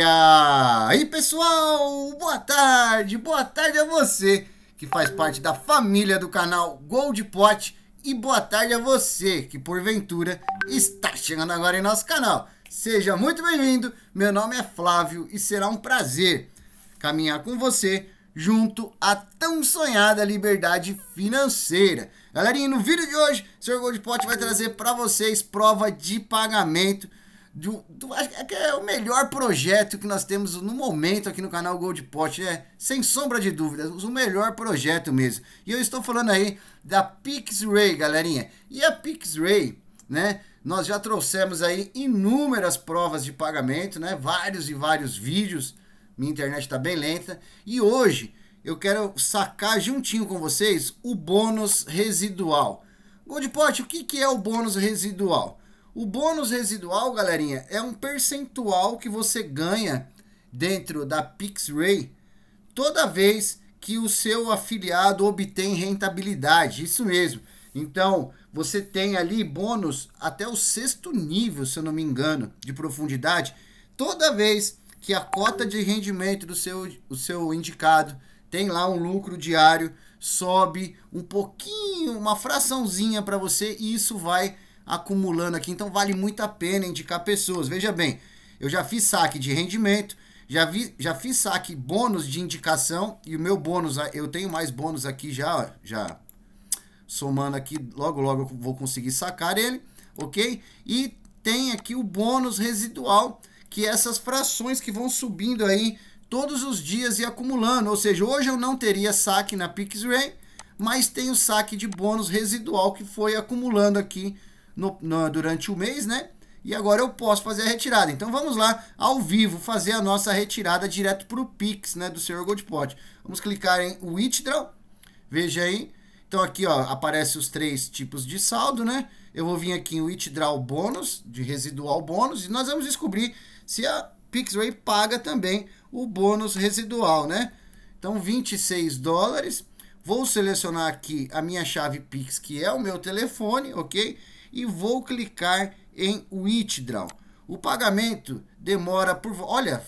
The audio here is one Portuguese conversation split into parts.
E E pessoal, boa tarde! Boa tarde a você que faz parte da família do canal Gold Pot e boa tarde a você que porventura está chegando agora em nosso canal. Seja muito bem-vindo, meu nome é Flávio e será um prazer caminhar com você junto à tão sonhada liberdade financeira. Galerinha, no vídeo de hoje, o Sr. Goldpot vai trazer para vocês prova de pagamento do, do, acho que é o melhor projeto que nós temos no momento aqui no canal Gold Pot. É, sem sombra de dúvidas, o melhor projeto mesmo. E eu estou falando aí da PixRay, galerinha. E a PixRay, né? Nós já trouxemos aí inúmeras provas de pagamento, né? Vários e vários vídeos. Minha internet está bem lenta. E hoje eu quero sacar juntinho com vocês o bônus residual. Gold Pote o que, que é o bônus residual? O bônus residual, galerinha, é um percentual que você ganha dentro da PixRay toda vez que o seu afiliado obtém rentabilidade. Isso mesmo. Então, você tem ali bônus até o sexto nível, se eu não me engano, de profundidade, toda vez que a cota de rendimento do seu, o seu indicado tem lá um lucro diário, sobe um pouquinho, uma fraçãozinha para você e isso vai acumulando aqui, então vale muito a pena indicar pessoas. Veja bem, eu já fiz saque de rendimento, já, vi, já fiz saque bônus de indicação e o meu bônus, ah, eu tenho mais bônus aqui já, já somando aqui, logo logo eu vou conseguir sacar ele, ok? E tem aqui o bônus residual, que é essas frações que vão subindo aí todos os dias e acumulando, ou seja, hoje eu não teria saque na PixRay, mas tem o saque de bônus residual que foi acumulando aqui no, no, durante o mês, né? E agora eu posso fazer a retirada. Então vamos lá, ao vivo, fazer a nossa retirada direto para o Pix, né? Do Sr. Goldpot. Vamos clicar em Withdraw. Veja aí. Então aqui, ó, aparece os três tipos de saldo, né? Eu vou vir aqui em Withdraw Bônus, de residual bônus, e nós vamos descobrir se a Pixray paga também o bônus residual, né? Então 26 dólares. Vou selecionar aqui a minha chave Pix, que é o meu telefone, ok? e vou clicar em Withdraw. O pagamento demora por... Olha,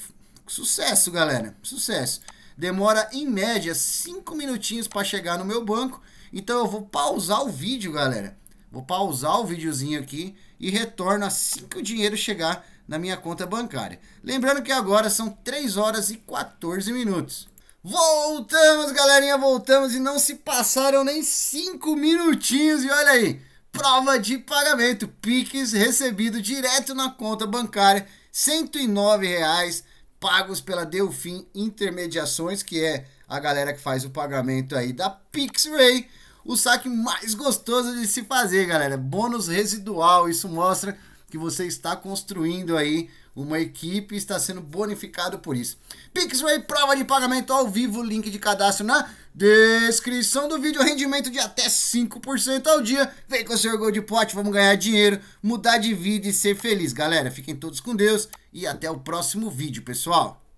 sucesso, galera, sucesso. Demora, em média, 5 minutinhos para chegar no meu banco. Então, eu vou pausar o vídeo, galera. Vou pausar o videozinho aqui e retorno assim que o dinheiro chegar na minha conta bancária. Lembrando que agora são 3 horas e 14 minutos. Voltamos, galerinha, voltamos e não se passaram nem 5 minutinhos e olha aí prova de pagamento, PIX recebido direto na conta bancária, R$ reais pagos pela Delfim Intermediações, que é a galera que faz o pagamento aí da PixRay, o saque mais gostoso de se fazer, galera. Bônus residual, isso mostra que você está construindo aí uma equipe e está sendo bonificado por isso. Pixway, prova de pagamento ao vivo, link de cadastro na descrição do vídeo, rendimento de até 5% ao dia. Vem com o seu Gold Pot, vamos ganhar dinheiro, mudar de vida e ser feliz. Galera, fiquem todos com Deus e até o próximo vídeo, pessoal.